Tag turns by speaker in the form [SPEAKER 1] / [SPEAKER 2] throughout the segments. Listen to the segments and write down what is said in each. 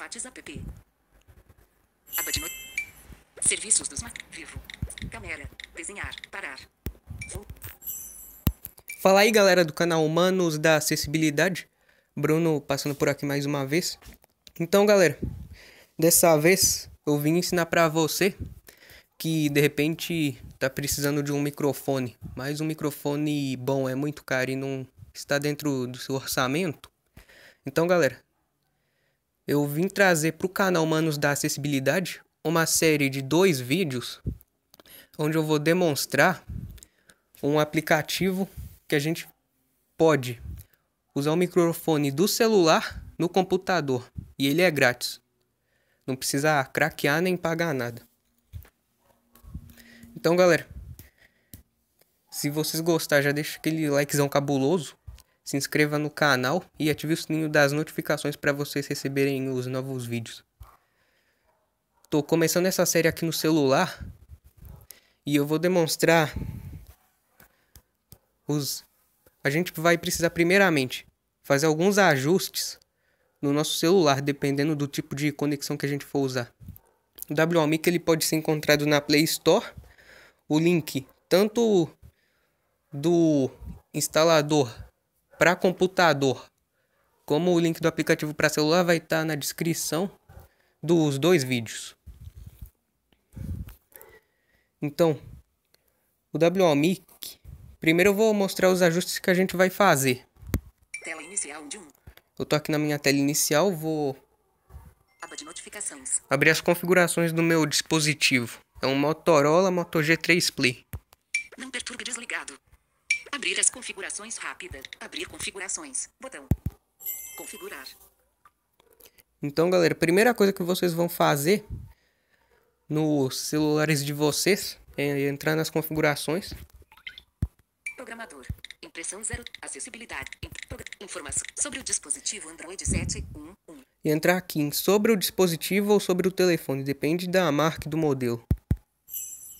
[SPEAKER 1] WhatsApp. Aba de Serviços dos Vivo. Câmera. Desenhar. Parar. Vou.
[SPEAKER 2] Fala aí, galera do canal Humanos da Acessibilidade. Bruno passando por aqui mais uma vez. Então, galera, dessa vez eu vim ensinar para você que de repente tá precisando de um microfone, mas um microfone bom é muito caro e não está dentro do seu orçamento. Então, galera, eu vim trazer para o canal Manos da Acessibilidade uma série de dois vídeos onde eu vou demonstrar um aplicativo que a gente pode usar o microfone do celular no computador e ele é grátis. Não precisa craquear nem pagar nada. Então, galera, se vocês gostar já deixa aquele likezão cabuloso se inscreva no canal e ative o sininho das notificações para vocês receberem os novos vídeos. Tô começando essa série aqui no celular e eu vou demonstrar os a gente vai precisar primeiramente fazer alguns ajustes no nosso celular, dependendo do tipo de conexão que a gente for usar. O WMIC ele pode ser encontrado na Play Store. O link tanto do instalador para computador. Como o link do aplicativo para celular vai estar tá na descrição dos dois vídeos. Então, o WOMIC, primeiro eu vou mostrar os ajustes que a gente vai fazer.
[SPEAKER 1] Tela inicial de um.
[SPEAKER 2] Eu tô aqui na minha tela inicial, vou
[SPEAKER 1] Aba de notificações.
[SPEAKER 2] abrir as configurações do meu dispositivo. É um Motorola Moto G3 Play.
[SPEAKER 1] Não perturbe desligado. Abrir as configurações rápida. Abrir configurações. Botão. Configurar.
[SPEAKER 2] Então, galera, primeira coisa que vocês vão fazer nos celulares de vocês é entrar nas configurações.
[SPEAKER 1] Programador. Impressão zero. Acessibilidade. Informação sobre o dispositivo Android 7.1.1.
[SPEAKER 2] E entrar aqui em sobre o dispositivo ou sobre o telefone, depende da marca e do modelo.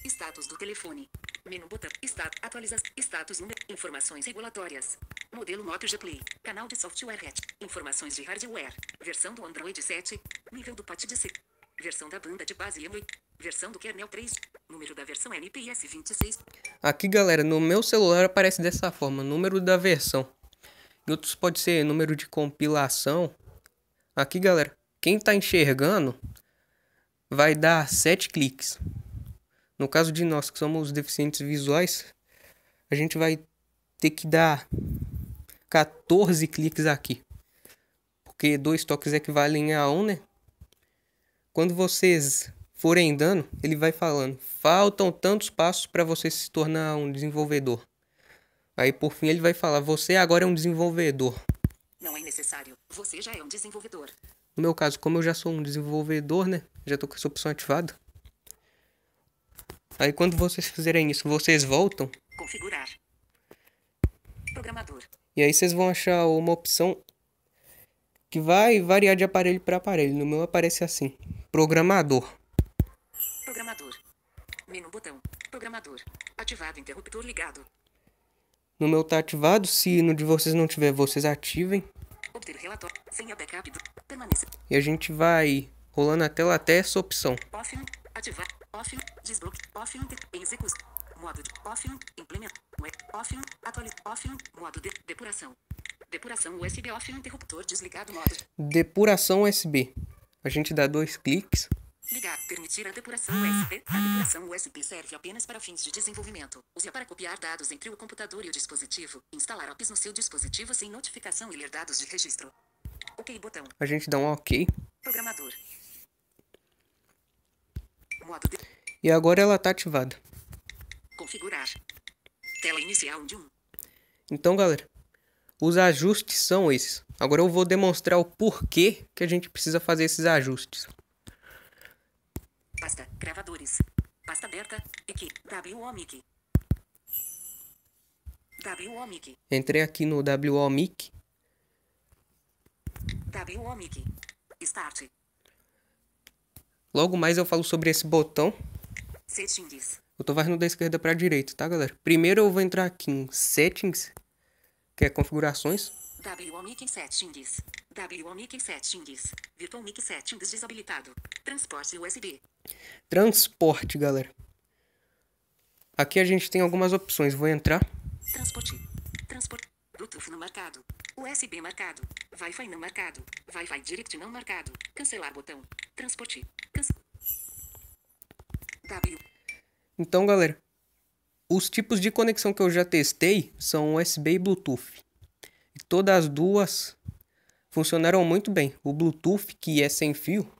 [SPEAKER 1] Status do telefone. Menu botão. Está, atualiza Status número. Informações regulatórias. Modelo Moto G Play. Canal de software RET. Informações de hardware. Versão do Android 7. Nível do patch de C. Versão da banda de base EMU. Versão do kernel 3. Número da versão NPS 26.
[SPEAKER 2] Aqui, galera, no meu celular aparece dessa forma. Número da versão. Em outros pode ser número de compilação. Aqui, galera, quem tá enxergando vai dar 7 cliques. No caso de nós que somos deficientes visuais, a gente vai ter que dar 14 cliques aqui. Porque dois toques equivalem a um, né? Quando vocês forem dando, ele vai falando: faltam tantos passos para você se tornar um desenvolvedor. Aí por fim ele vai falar: você agora é um desenvolvedor.
[SPEAKER 1] Não é necessário, você já é um desenvolvedor.
[SPEAKER 2] No meu caso, como eu já sou um desenvolvedor, né? Já tô com essa opção ativada. Aí quando vocês fizerem isso, vocês voltam.
[SPEAKER 1] Configurar. Programador.
[SPEAKER 2] E aí vocês vão achar uma opção que vai variar de aparelho para aparelho. No meu aparece assim: programador.
[SPEAKER 1] Programador. Menu botão. Programador. Ativado interruptor ligado.
[SPEAKER 2] No meu tá ativado, se no de vocês não tiver, vocês ativem.
[SPEAKER 1] Obter relatório. Senha backup permaneça.
[SPEAKER 2] E a gente vai rolando a tela até essa opção.
[SPEAKER 1] Off, ativar. Off. Desbloque. Off. execução. Modo de. Off. Implement. Off. Atualize. Off. Modo de. Depuração. Depuração USB off. Interruptor desligado. Modo.
[SPEAKER 2] Depuração USB. A gente dá dois cliques.
[SPEAKER 1] Ligar. Permitir a depuração USB. A depuração USB serve apenas para fins de desenvolvimento. Use-a para copiar dados entre o computador e o dispositivo. Instalar apps no seu dispositivo sem notificação e ler dados de registro. Ok botão.
[SPEAKER 2] A gente dá um ok.
[SPEAKER 1] Programador modo de...
[SPEAKER 2] E agora ela está ativada.
[SPEAKER 1] Configurar. Tela inicial de 1.
[SPEAKER 2] Então, galera, os ajustes são esses. Agora eu vou demonstrar o porquê que a gente precisa fazer esses ajustes.
[SPEAKER 1] Pasta, gravadores. Pasta aberta, WOMIC. WOMIC.
[SPEAKER 2] Entrei aqui no WOMIC.
[SPEAKER 1] WOMIC. Start.
[SPEAKER 2] Logo mais eu falo sobre esse botão.
[SPEAKER 1] Settings.
[SPEAKER 2] Eu tô varrendo da esquerda pra direita, tá, galera? Primeiro eu vou entrar aqui em Settings, que é configurações.
[SPEAKER 1] WMIC Settings. WMIC Settings. Virtual Mic Settings desabilitado. Transporte USB.
[SPEAKER 2] Transporte, galera. Aqui a gente tem algumas opções. Vou entrar.
[SPEAKER 1] Transporte. Transporte. Bluetooth não marcado. USB marcado. Wi-Fi não marcado. Wi-Fi Direct não marcado. Cancelar botão. Transporte.
[SPEAKER 2] Então, galera, os tipos de conexão que eu já testei são USB e Bluetooth. E todas as duas funcionaram muito bem. O Bluetooth, que é sem fio,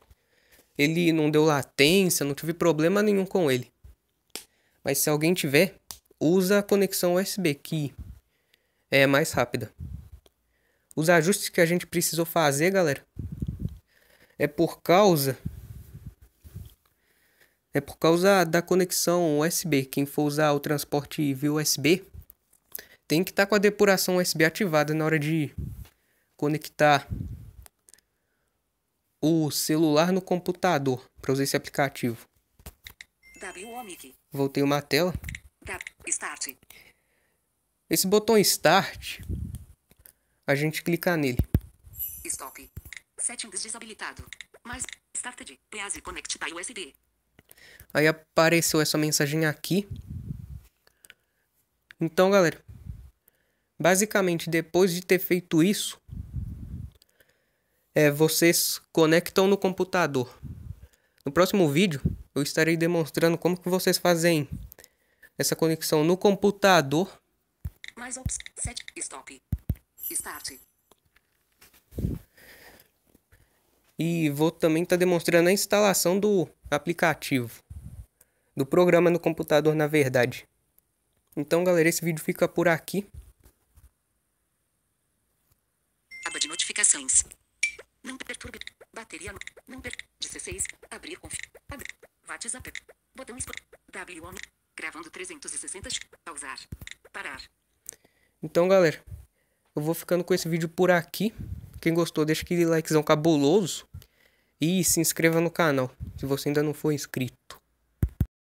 [SPEAKER 2] ele não deu latência, não tive problema nenhum com ele. Mas se alguém tiver, usa a conexão USB, que é mais rápida. Os ajustes que a gente precisou fazer, galera, é por causa é por causa da conexão USB. Quem for usar o transporte via USB tem que estar tá com a depuração USB ativada na hora de conectar o celular no computador para usar esse aplicativo. Voltei uma tela. Start. Esse botão Start, a gente clica nele.
[SPEAKER 1] Stop. Settings desabilitado. Mais Started. Please connect by USB.
[SPEAKER 2] Aí apareceu essa mensagem aqui. Então, galera, basicamente depois de ter feito isso, é, vocês conectam no computador. No próximo vídeo, eu estarei demonstrando como que vocês fazem essa conexão no computador.
[SPEAKER 1] Mais ops, set, stop, start.
[SPEAKER 2] E vou também estar tá demonstrando a instalação do aplicativo do programa no computador, na verdade. Então, galera, esse vídeo fica por aqui.
[SPEAKER 1] Aba de notificações. Não perturbe. Bateria 16. Abrir conf... Abrir. WhatsApp. Botão W Gravando 360. Pausar. Parar.
[SPEAKER 2] Então, galera, eu vou ficando com esse vídeo por aqui. Quem gostou, deixa aquele likezão cabuloso. E se inscreva no canal, se você ainda não for inscrito.